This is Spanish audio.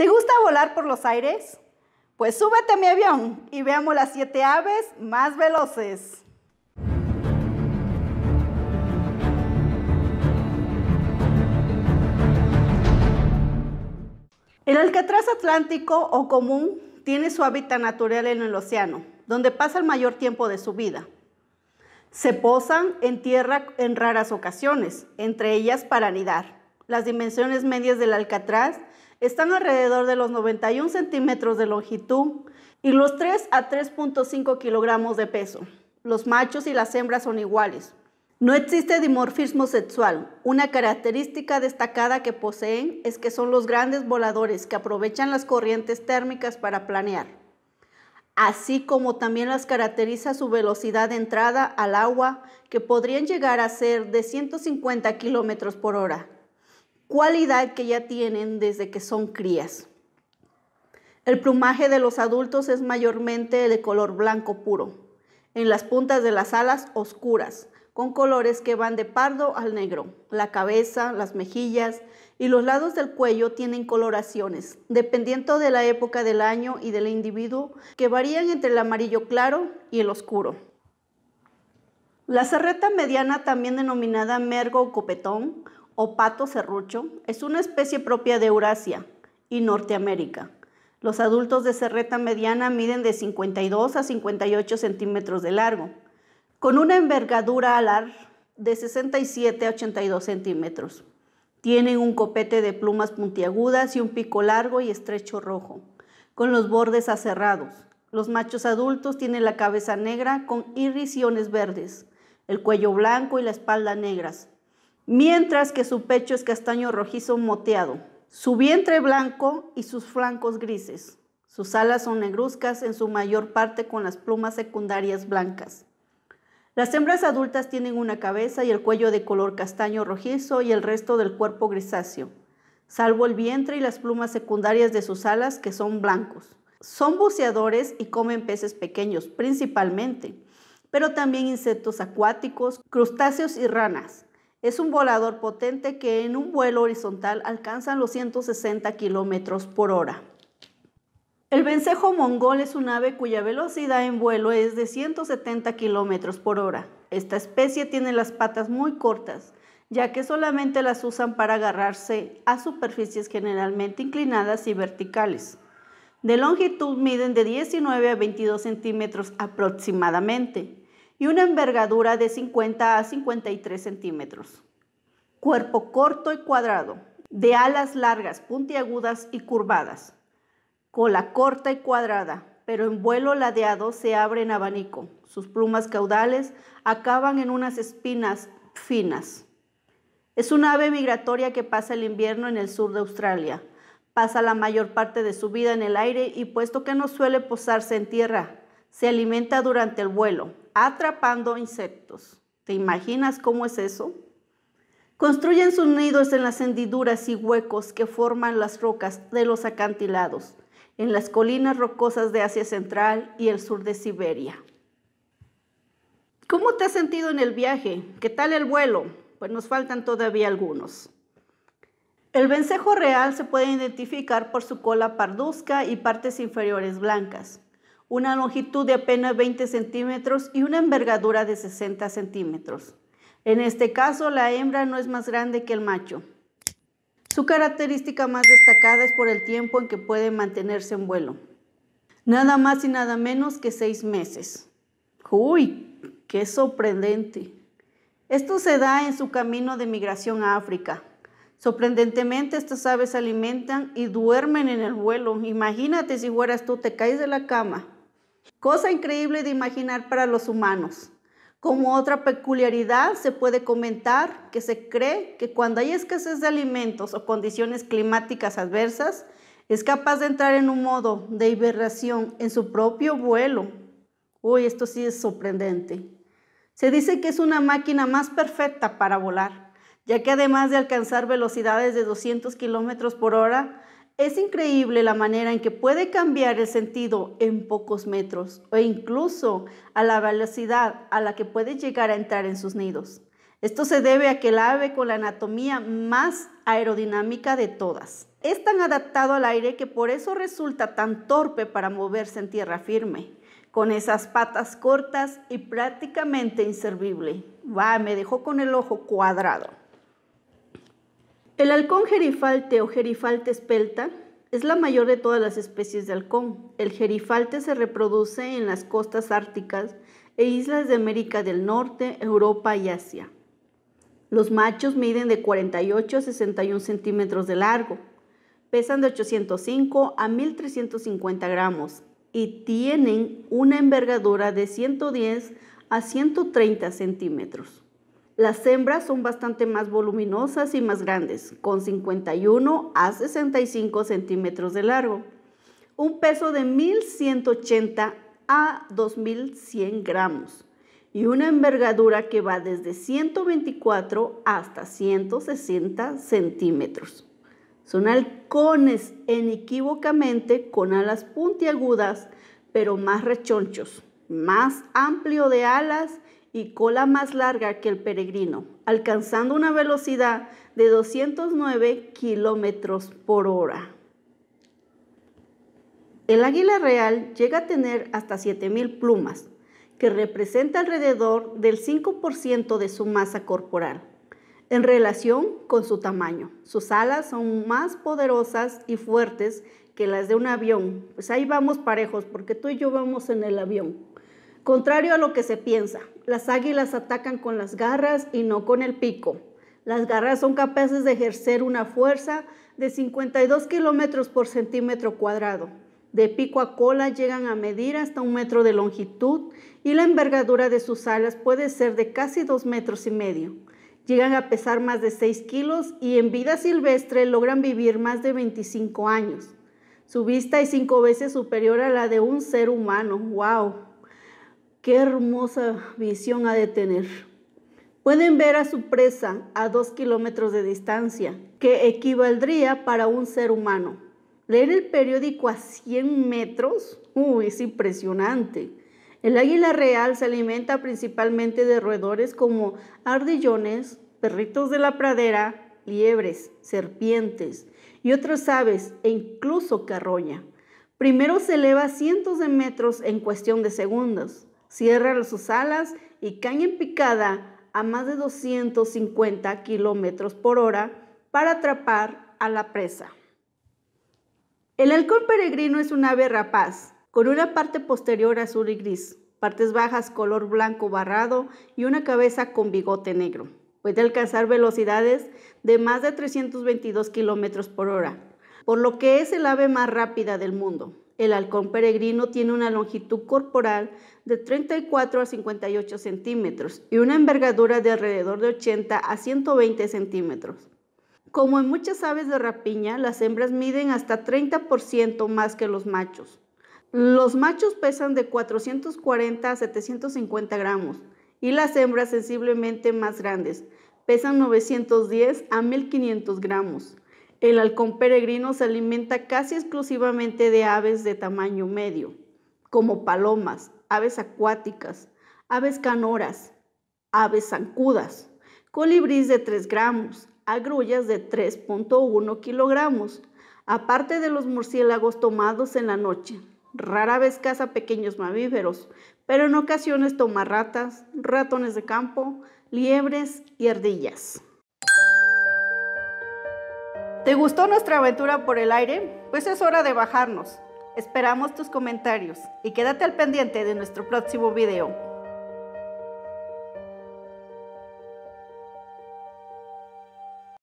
¿Te gusta volar por los aires? Pues súbete a mi avión y veamos las siete aves más veloces. El alcatraz atlántico o común tiene su hábitat natural en el océano, donde pasa el mayor tiempo de su vida. Se posan en tierra en raras ocasiones, entre ellas para anidar. Las dimensiones medias del alcatraz están alrededor de los 91 centímetros de longitud y los 3 a 3.5 kilogramos de peso. Los machos y las hembras son iguales. No existe dimorfismo sexual. Una característica destacada que poseen es que son los grandes voladores que aprovechan las corrientes térmicas para planear, así como también las caracteriza su velocidad de entrada al agua, que podrían llegar a ser de 150 kilómetros por hora cualidad que ya tienen desde que son crías. El plumaje de los adultos es mayormente de color blanco puro, en las puntas de las alas oscuras, con colores que van de pardo al negro. La cabeza, las mejillas y los lados del cuello tienen coloraciones, dependiendo de la época del año y del individuo, que varían entre el amarillo claro y el oscuro. La serreta mediana, también denominada mergo o copetón, o pato serrucho es una especie propia de Eurasia y Norteamérica. Los adultos de serreta mediana miden de 52 a 58 centímetros de largo, con una envergadura alar de 67 a 82 centímetros. Tienen un copete de plumas puntiagudas y un pico largo y estrecho rojo, con los bordes aserrados. Los machos adultos tienen la cabeza negra con irrisiones verdes, el cuello blanco y la espalda negras, mientras que su pecho es castaño rojizo moteado, su vientre blanco y sus flancos grises. Sus alas son negruzcas en su mayor parte con las plumas secundarias blancas. Las hembras adultas tienen una cabeza y el cuello de color castaño rojizo y el resto del cuerpo grisáceo, salvo el vientre y las plumas secundarias de sus alas que son blancos. Son buceadores y comen peces pequeños principalmente, pero también insectos acuáticos, crustáceos y ranas. Es un volador potente que en un vuelo horizontal alcanza los 160 kilómetros por hora. El vencejo mongol es un ave cuya velocidad en vuelo es de 170 kilómetros por hora. Esta especie tiene las patas muy cortas, ya que solamente las usan para agarrarse a superficies generalmente inclinadas y verticales. De longitud miden de 19 a 22 centímetros aproximadamente y una envergadura de 50 a 53 centímetros. Cuerpo corto y cuadrado, de alas largas, puntiagudas y curvadas. Cola corta y cuadrada, pero en vuelo ladeado se abre en abanico. Sus plumas caudales acaban en unas espinas finas. Es un ave migratoria que pasa el invierno en el sur de Australia. Pasa la mayor parte de su vida en el aire y puesto que no suele posarse en tierra, se alimenta durante el vuelo atrapando insectos. ¿Te imaginas cómo es eso? Construyen sus nidos en las hendiduras y huecos que forman las rocas de los acantilados, en las colinas rocosas de Asia Central y el sur de Siberia. ¿Cómo te has sentido en el viaje? ¿Qué tal el vuelo? Pues nos faltan todavía algunos. El vencejo real se puede identificar por su cola parduzca y partes inferiores blancas una longitud de apenas 20 centímetros y una envergadura de 60 centímetros. En este caso, la hembra no es más grande que el macho. Su característica más destacada es por el tiempo en que puede mantenerse en vuelo. Nada más y nada menos que seis meses. ¡Uy! ¡Qué sorprendente! Esto se da en su camino de migración a África. Sorprendentemente, estas aves alimentan y duermen en el vuelo. Imagínate si fueras tú, te caes de la cama, cosa increíble de imaginar para los humanos. Como otra peculiaridad, se puede comentar que se cree que cuando hay escasez de alimentos o condiciones climáticas adversas, es capaz de entrar en un modo de hibernación en su propio vuelo. Uy, esto sí es sorprendente. Se dice que es una máquina más perfecta para volar, ya que además de alcanzar velocidades de 200 kilómetros por hora, es increíble la manera en que puede cambiar el sentido en pocos metros o incluso a la velocidad a la que puede llegar a entrar en sus nidos. Esto se debe a que el ave con la anatomía más aerodinámica de todas es tan adaptado al aire que por eso resulta tan torpe para moverse en tierra firme, con esas patas cortas y prácticamente inservible. Va, me dejó con el ojo cuadrado. El halcón gerifalte o gerifalte espelta es la mayor de todas las especies de halcón. El gerifalte se reproduce en las costas árticas e islas de América del Norte, Europa y Asia. Los machos miden de 48 a 61 centímetros de largo, pesan de 805 a 1350 gramos y tienen una envergadura de 110 a 130 centímetros. Las hembras son bastante más voluminosas y más grandes, con 51 a 65 centímetros de largo. Un peso de 1180 a 2100 gramos y una envergadura que va desde 124 hasta 160 centímetros. Son halcones inequívocamente con alas puntiagudas, pero más rechonchos, más amplio de alas y cola más larga que el peregrino, alcanzando una velocidad de 209 kilómetros por hora. El águila real llega a tener hasta 7000 plumas, que representa alrededor del 5% de su masa corporal, en relación con su tamaño. Sus alas son más poderosas y fuertes que las de un avión. Pues ahí vamos parejos, porque tú y yo vamos en el avión. Contrario a lo que se piensa, las águilas atacan con las garras y no con el pico. Las garras son capaces de ejercer una fuerza de 52 kilómetros por centímetro cuadrado. De pico a cola llegan a medir hasta un metro de longitud y la envergadura de sus alas puede ser de casi dos metros y medio. Llegan a pesar más de 6 kilos y en vida silvestre logran vivir más de 25 años. Su vista es cinco veces superior a la de un ser humano. ¡Wow! Qué hermosa visión ha de tener. Pueden ver a su presa a dos kilómetros de distancia, que equivaldría para un ser humano. Leer el periódico a 100 metros, ¡Uy, es impresionante. El águila real se alimenta principalmente de roedores como ardillones, perritos de la pradera, liebres, serpientes y otras aves e incluso carroña. Primero se eleva cientos de metros en cuestión de segundos cierra sus alas y cae en picada a más de 250 kilómetros por hora para atrapar a la presa. El halcón peregrino es un ave rapaz, con una parte posterior azul y gris, partes bajas color blanco barrado y una cabeza con bigote negro. Puede alcanzar velocidades de más de 322 kilómetros por hora, por lo que es el ave más rápida del mundo. El halcón peregrino tiene una longitud corporal de 34 a 58 centímetros y una envergadura de alrededor de 80 a 120 centímetros. Como en muchas aves de rapiña, las hembras miden hasta 30% más que los machos. Los machos pesan de 440 a 750 gramos y las hembras sensiblemente más grandes, pesan 910 a 1500 gramos. El halcón peregrino se alimenta casi exclusivamente de aves de tamaño medio, como palomas, aves acuáticas, aves canoras, aves zancudas, colibrís de 3 gramos, agrullas de 3.1 kilogramos, aparte de los murciélagos tomados en la noche. Rara vez caza pequeños mamíferos, pero en ocasiones toma ratas, ratones de campo, liebres y ardillas. ¿Te gustó nuestra aventura por el aire? Pues es hora de bajarnos. Esperamos tus comentarios y quédate al pendiente de nuestro próximo video.